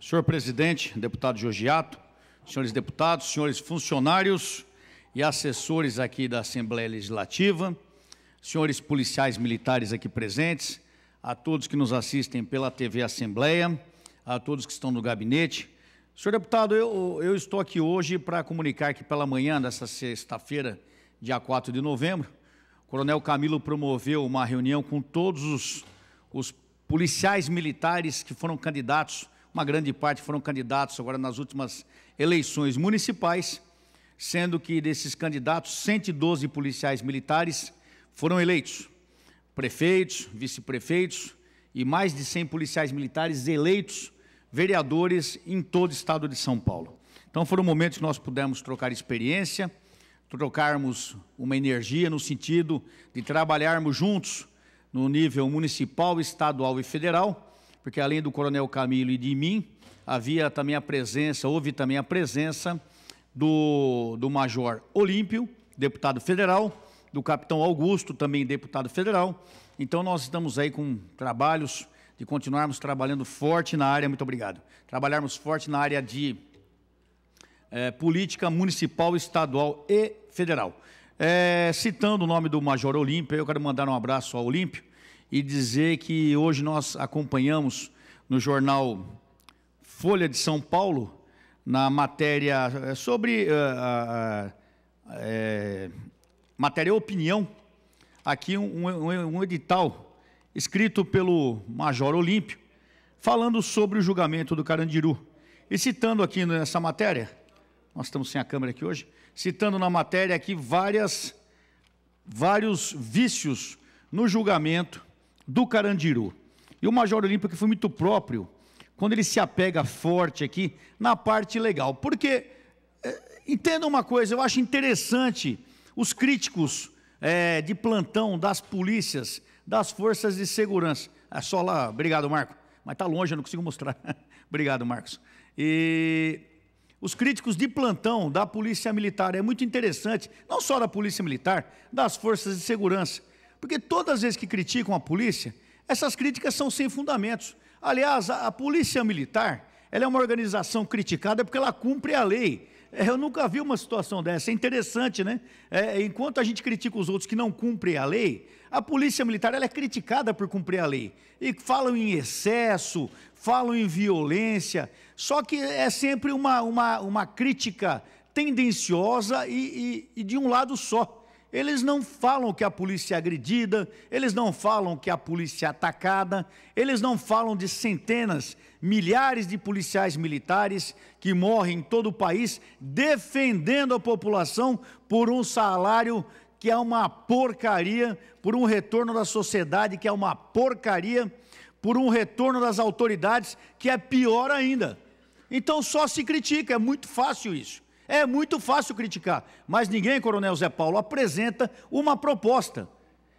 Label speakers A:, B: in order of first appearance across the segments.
A: Senhor presidente, deputado Georgiato, senhores deputados, senhores funcionários e assessores aqui da Assembleia Legislativa, senhores policiais militares aqui presentes, a todos que nos assistem pela TV Assembleia, a todos que estão no gabinete. Senhor deputado, eu, eu estou aqui hoje para comunicar que pela manhã dessa sexta-feira, dia 4 de novembro, o Coronel Camilo promoveu uma reunião com todos os, os policiais militares que foram candidatos uma grande parte foram candidatos agora nas últimas eleições municipais, sendo que desses candidatos, 112 policiais militares foram eleitos, prefeitos, vice-prefeitos e mais de 100 policiais militares eleitos vereadores em todo o estado de São Paulo. Então foram momentos que nós pudemos trocar experiência, trocarmos uma energia no sentido de trabalharmos juntos no nível municipal, estadual e federal porque além do Coronel Camilo e de mim, havia também a presença, houve também a presença do, do Major Olímpio, deputado federal, do Capitão Augusto, também deputado federal. Então nós estamos aí com trabalhos de continuarmos trabalhando forte na área, muito obrigado, trabalharmos forte na área de é, política municipal, estadual e federal. É, citando o nome do Major Olímpio, eu quero mandar um abraço ao Olímpio, e dizer que hoje nós acompanhamos no jornal Folha de São Paulo, na matéria eh, sobre uh, uh, uh, matéria opinião, aqui um, um, um edital escrito pelo Major Olímpio, falando sobre o julgamento do Carandiru. E citando aqui nessa matéria, nós estamos sem a câmera aqui hoje, citando na matéria aqui várias, vários vícios no julgamento do Carandiru. E o Major Olímpio que foi muito próprio quando ele se apega forte aqui na parte legal. Porque, é, entenda uma coisa, eu acho interessante os críticos é, de plantão das polícias, das forças de segurança. É só lá, obrigado, Marco. Mas está longe, eu não consigo mostrar. obrigado, Marcos. E os críticos de plantão da Polícia Militar. É muito interessante, não só da Polícia Militar, das forças de segurança. Porque todas as vezes que criticam a polícia, essas críticas são sem fundamentos. Aliás, a, a polícia militar, ela é uma organização criticada porque ela cumpre a lei. É, eu nunca vi uma situação dessa. É interessante, né? É, enquanto a gente critica os outros que não cumprem a lei, a polícia militar ela é criticada por cumprir a lei. E falam em excesso, falam em violência. Só que é sempre uma, uma, uma crítica tendenciosa e, e, e de um lado só. Eles não falam que a polícia é agredida, eles não falam que a polícia é atacada, eles não falam de centenas, milhares de policiais militares que morrem em todo o país defendendo a população por um salário que é uma porcaria, por um retorno da sociedade que é uma porcaria, por um retorno das autoridades que é pior ainda. Então só se critica, é muito fácil isso. É muito fácil criticar, mas ninguém, Coronel Zé Paulo, apresenta uma proposta.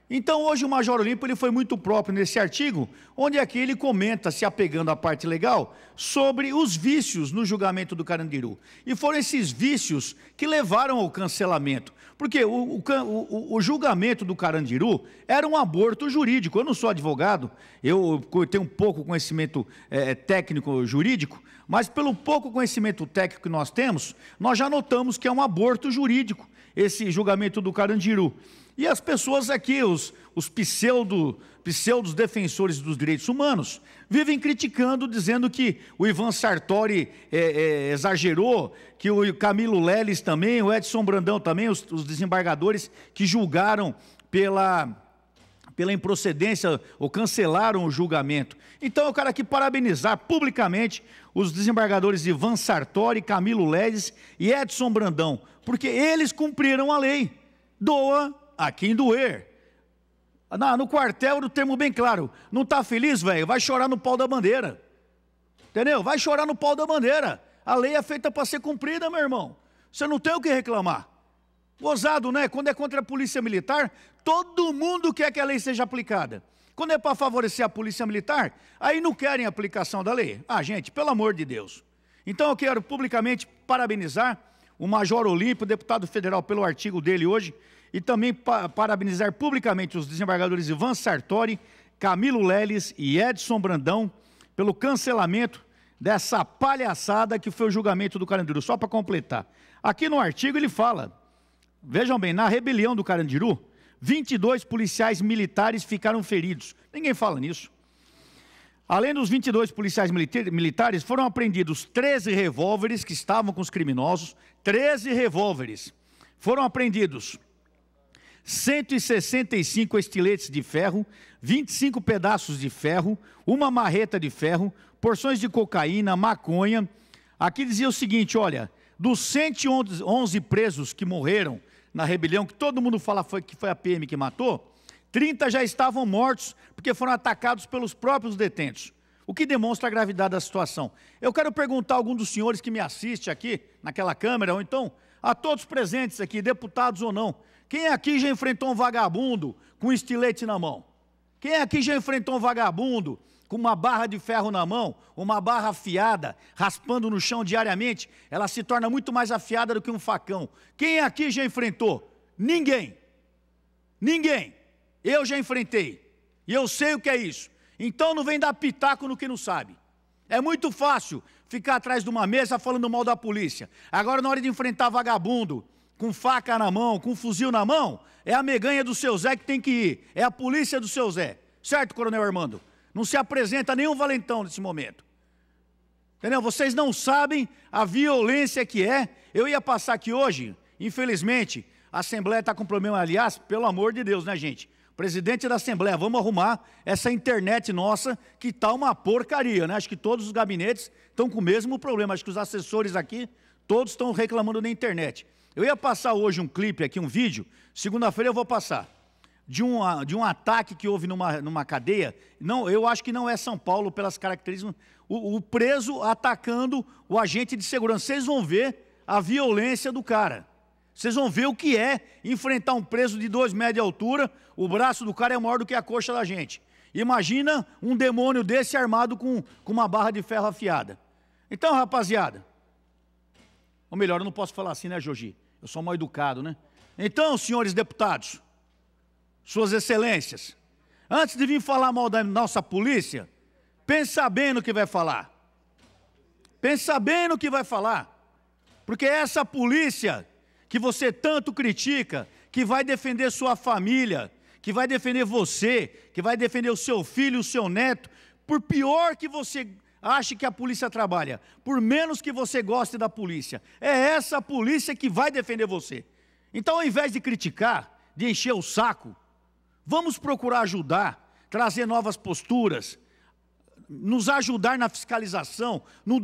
A: Então, hoje o Major Olímpio ele foi muito próprio nesse artigo, onde aqui ele comenta, se apegando à parte legal, sobre os vícios no julgamento do Carandiru. E foram esses vícios que levaram ao cancelamento. Porque o, o, o julgamento do Carandiru era um aborto jurídico. Eu não sou advogado, eu tenho pouco conhecimento é, técnico jurídico, mas pelo pouco conhecimento técnico que nós temos, nós já notamos que é um aborto jurídico esse julgamento do Carandiru. E as pessoas aqui, os, os pseudo, pseudos defensores dos direitos humanos, vivem criticando, dizendo que o Ivan Sartori é, é, exagerou, que o Camilo Leles também, o Edson Brandão também, os, os desembargadores que julgaram pela pela improcedência ou cancelaram o julgamento. Então eu quero aqui parabenizar publicamente os desembargadores Ivan Sartori, Camilo Ledes e Edson Brandão, porque eles cumpriram a lei. Doa a quem doer. Na, no quartel, o termo bem claro. Não está feliz, velho? Vai chorar no pau da bandeira. Entendeu? Vai chorar no pau da bandeira. A lei é feita para ser cumprida, meu irmão. Você não tem o que reclamar. Gozado, né? Quando é contra a polícia militar, todo mundo quer que a lei seja aplicada. Quando é para favorecer a polícia militar, aí não querem aplicação da lei. Ah, gente, pelo amor de Deus. Então eu quero publicamente parabenizar o Major Olímpio, deputado federal, pelo artigo dele hoje, e também pa parabenizar publicamente os desembargadores Ivan Sartori, Camilo Leles e Edson Brandão pelo cancelamento dessa palhaçada que foi o julgamento do Carandiru. Só para completar. Aqui no artigo ele fala Vejam bem, na rebelião do Carandiru, 22 policiais militares ficaram feridos. Ninguém fala nisso. Além dos 22 policiais militares, foram apreendidos 13 revólveres que estavam com os criminosos. 13 revólveres. Foram apreendidos 165 estiletes de ferro, 25 pedaços de ferro, uma marreta de ferro, porções de cocaína, maconha. Aqui dizia o seguinte: olha, dos 111 presos que morreram na rebelião, que todo mundo fala foi, que foi a PM que matou, 30 já estavam mortos porque foram atacados pelos próprios detentos. O que demonstra a gravidade da situação. Eu quero perguntar a algum dos senhores que me assiste aqui, naquela câmera, ou então a todos presentes aqui, deputados ou não, quem aqui já enfrentou um vagabundo com um estilete na mão? Quem aqui já enfrentou um vagabundo com uma barra de ferro na mão, uma barra afiada, raspando no chão diariamente, ela se torna muito mais afiada do que um facão. Quem aqui já enfrentou? Ninguém. Ninguém. Eu já enfrentei. E eu sei o que é isso. Então não vem dar pitaco no que não sabe. É muito fácil ficar atrás de uma mesa falando mal da polícia. Agora, na hora de enfrentar vagabundo, com faca na mão, com fuzil na mão, é a meganha do seu Zé que tem que ir. É a polícia do seu Zé. Certo, Coronel Armando? Não se apresenta nenhum valentão nesse momento. Entendeu? Vocês não sabem a violência que é. Eu ia passar aqui hoje, infelizmente, a Assembleia está com problema. Aliás, pelo amor de Deus, né, gente? Presidente da Assembleia, vamos arrumar essa internet nossa que está uma porcaria, né? Acho que todos os gabinetes estão com o mesmo problema. Acho que os assessores aqui, todos estão reclamando da internet. Eu ia passar hoje um clipe aqui, um vídeo. Segunda-feira eu vou passar de um, de um ataque que houve numa, numa cadeia. Não, eu acho que não é São Paulo pelas características. O, o preso atacando o agente de segurança. Vocês vão ver a violência do cara. Vocês vão ver o que é enfrentar um preso de dois metros de altura. O braço do cara é maior do que a coxa da gente. Imagina um demônio desse armado com, com uma barra de ferro afiada. Então, rapaziada. Ou melhor, eu não posso falar assim, né, Jogi Eu sou mal educado, né? Então, senhores deputados. Suas Excelências, antes de vir falar mal da nossa polícia, pensa bem no que vai falar. Pensa bem no que vai falar. Porque é essa polícia que você tanto critica, que vai defender sua família, que vai defender você, que vai defender o seu filho, o seu neto, por pior que você ache que a polícia trabalha, por menos que você goste da polícia, é essa polícia que vai defender você. Então, ao invés de criticar, de encher o saco, Vamos procurar ajudar, trazer novas posturas, nos ajudar na fiscalização, no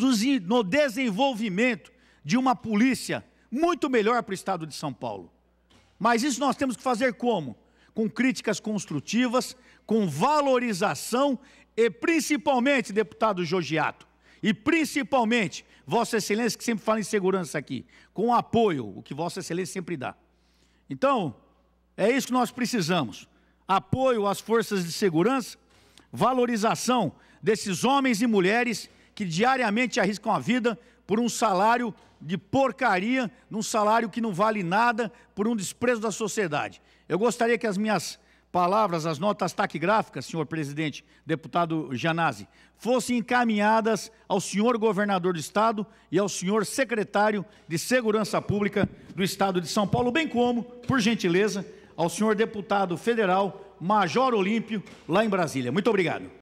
A: desenvolvimento de uma polícia muito melhor para o estado de São Paulo. Mas isso nós temos que fazer como? Com críticas construtivas, com valorização e principalmente, deputado Jogiato, e principalmente, Vossa Excelência, que sempre fala em segurança aqui, com apoio, o que Vossa Excelência sempre dá. Então, é isso que nós precisamos apoio às forças de segurança, valorização desses homens e mulheres que diariamente arriscam a vida por um salário de porcaria, num salário que não vale nada, por um desprezo da sociedade. Eu gostaria que as minhas palavras, as notas taquigráficas, senhor presidente, deputado Janazzi, fossem encaminhadas ao senhor governador do estado e ao senhor secretário de Segurança Pública do estado de São Paulo, bem como, por gentileza, ao senhor deputado federal Major Olímpio, lá em Brasília. Muito obrigado.